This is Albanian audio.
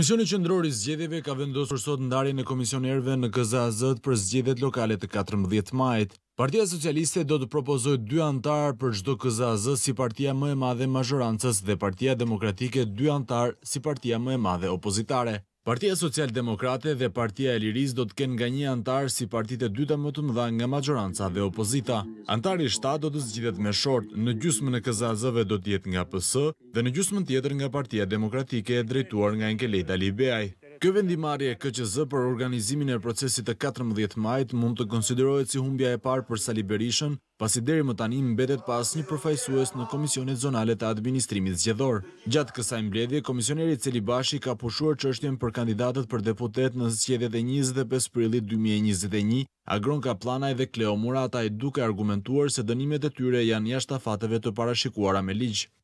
Komisioni Qendror i Zgjedhjeve ka vendosur sot ndarjen në komisionerëve në KZAZ për zgjedhjet lokale të 14 majit. Partia Socialiste do të propozojë dy antarë për çdo KZAZ si partia më e madhe majorancës dhe Partia Demokratike dy antarë si partia më e madhe opozitare. Partia Social-Demokrate dhe Partia e Liris do të kenë nga një antarë si partite dyta më të mëdha nga majoranca dhe opozita. Antarë i do të zgjithet me short, në gjusmën e këzazëve do tjetë nga pësë dhe në gjusmën tjetër nga partia demokratike e drejtuar nga Enkelejta Libeaj. Kjo vendimari e KCZ për organizimin e procesit të 14 majt mund të konsiderojt si humbja e parë për Sali Berishën, pasi deri më tani mbetet pas një përfajsues në Komisionet Zonale të Administrimit Zgjedor. Gjatë kësa mbledhje, Komisioneri Celibashi ka pushuar që për kandidatët për deputet në zgjedhjet e 25 prillit 2021, agron ka planaj dhe Kleo Murataj duke argumentuar se dënimet e tyre janë jashtafateve të parashikuara me ligjë.